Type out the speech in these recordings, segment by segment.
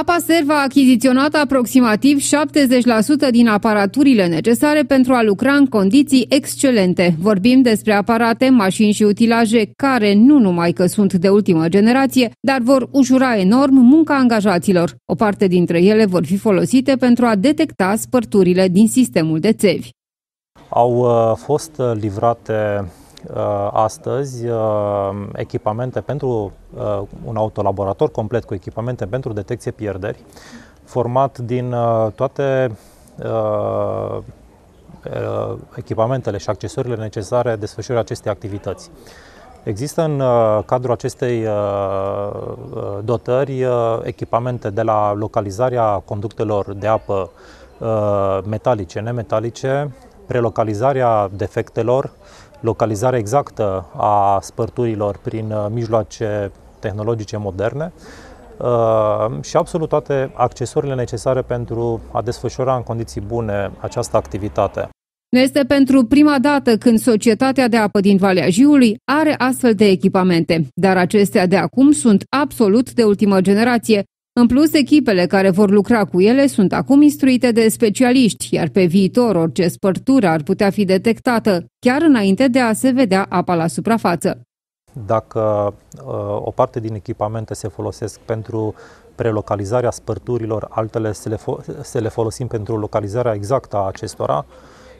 Apa Serv a achiziționat aproximativ 70% din aparaturile necesare pentru a lucra în condiții excelente. Vorbim despre aparate, mașini și utilaje care nu numai că sunt de ultimă generație, dar vor ușura enorm munca angajaților. O parte dintre ele vor fi folosite pentru a detecta spărturile din sistemul de țevi. Au uh, fost uh, livrate Uh, astăzi uh, echipamente pentru uh, un autolaborator complet cu echipamente pentru detecție pierderi, format din toate echipamentele și accesoriile necesare desfășurării acestei activități. Există în cadrul acestei dotări echipamente de la localizarea conductelor de apă metalice, nemetalice, prelocalizarea defectelor, localizarea exactă a spărturilor prin uh, mijloace tehnologice moderne uh, și absolut toate accesorile necesare pentru a desfășura în condiții bune această activitate. Este pentru prima dată când societatea de apă din Valea Jiului are astfel de echipamente, dar acestea de acum sunt absolut de ultimă generație, în plus, echipele care vor lucra cu ele sunt acum instruite de specialiști, iar pe viitor orice spărtură ar putea fi detectată, chiar înainte de a se vedea apa la suprafață. Dacă uh, o parte din echipamente se folosesc pentru prelocalizarea spărturilor, altele se le, fo- se le folosim pentru localizarea exactă a acestora,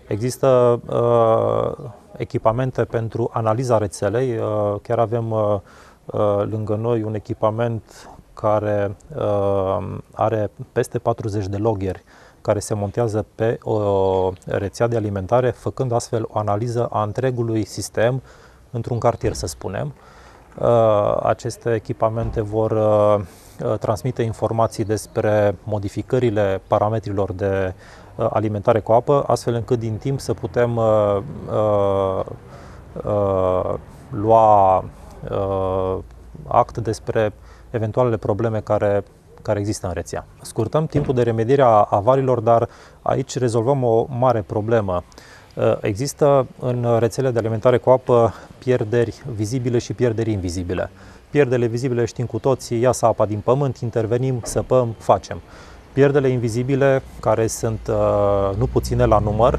există uh, echipamente pentru analiza rețelei, uh, chiar avem uh, uh lângă noi un echipament care uh, are peste 40 de logheri care se montează pe o uh, rețea de alimentare, făcând astfel o analiză a întregului sistem într-un cartier, să spunem. Uh, aceste echipamente vor transmite informații despre modificările parametrilor de alimentare cu apă, astfel încât din timp să putem lua act despre eventualele probleme care, care există în rețea. Scurtăm timpul de remediere a avarilor, dar aici rezolvăm o mare problemă. Uh, există în rețele de alimentare cu apă pierderi vizibile și pierderi invizibile. Pierderile vizibile știm cu toții, iasă apa din pământ, intervenim, săpăm, facem. Pierdele invizibile, care sunt uh, nu puține la număr,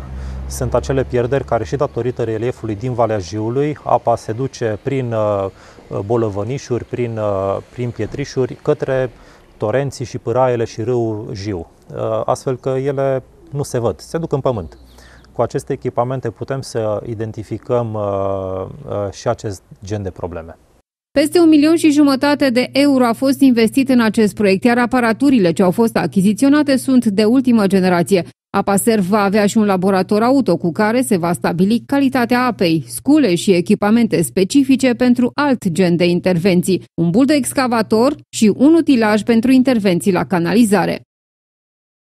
sunt acele pierderi care și datorită reliefului din Valea Jiului, apa se duce prin uh, uh, bolăvănișuri, prin, uh, prin pietrișuri, către torenții și pâraele și râul Jiu, astfel că ele nu se văd, se duc în pământ. Cu aceste echipamente putem să identificăm și acest gen de probleme. Peste un milion și jumătate de euro a fost investit în acest proiect, iar aparaturile ce au fost achiziționate sunt de ultimă generație. Apaser va avea și un laborator auto cu care se va stabili calitatea apei, scule și echipamente specifice pentru alt gen de intervenții, un bul de excavator și un utilaj pentru intervenții la canalizare.